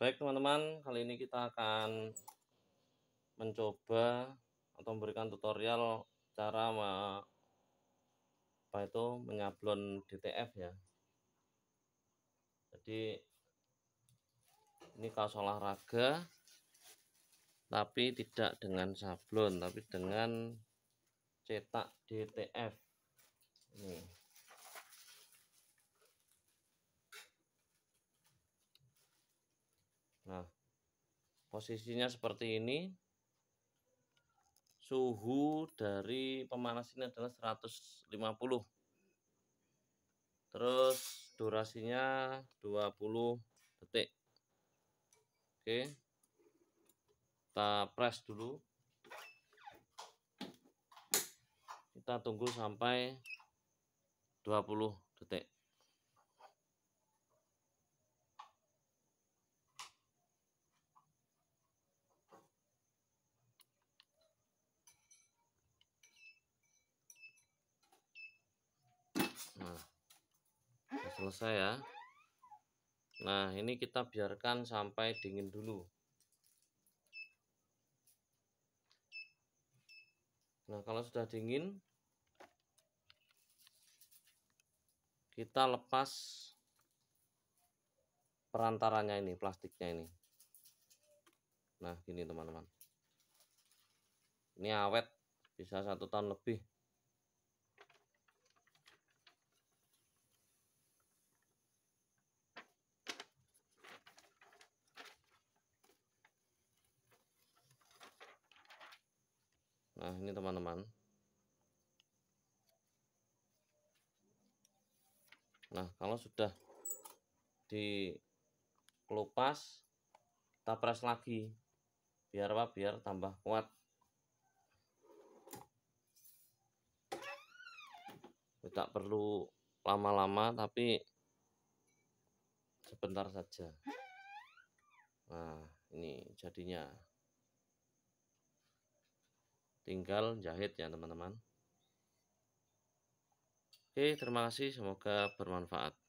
Baik teman-teman, kali ini kita akan mencoba atau memberikan tutorial cara me, apa itu menyablon DTF ya. Jadi ini kaos olahraga tapi tidak dengan sablon tapi dengan cetak DTF posisinya seperti ini suhu dari pemanas ini adalah 150 terus durasinya 20 detik oke kita press dulu kita tunggu sampai 20 detik Nah, sudah selesai ya. Nah, ini kita biarkan sampai dingin dulu. Nah, kalau sudah dingin, kita lepas perantaranya ini, plastiknya ini. Nah, gini teman-teman. Ini awet, bisa satu tahun lebih. Nah, ini teman-teman. Nah, kalau sudah dikelupas, kita press lagi. Biar apa? Biar tambah kuat. Tidak perlu lama-lama, tapi sebentar saja. Nah, ini jadinya tinggal jahit ya teman-teman oke terima kasih semoga bermanfaat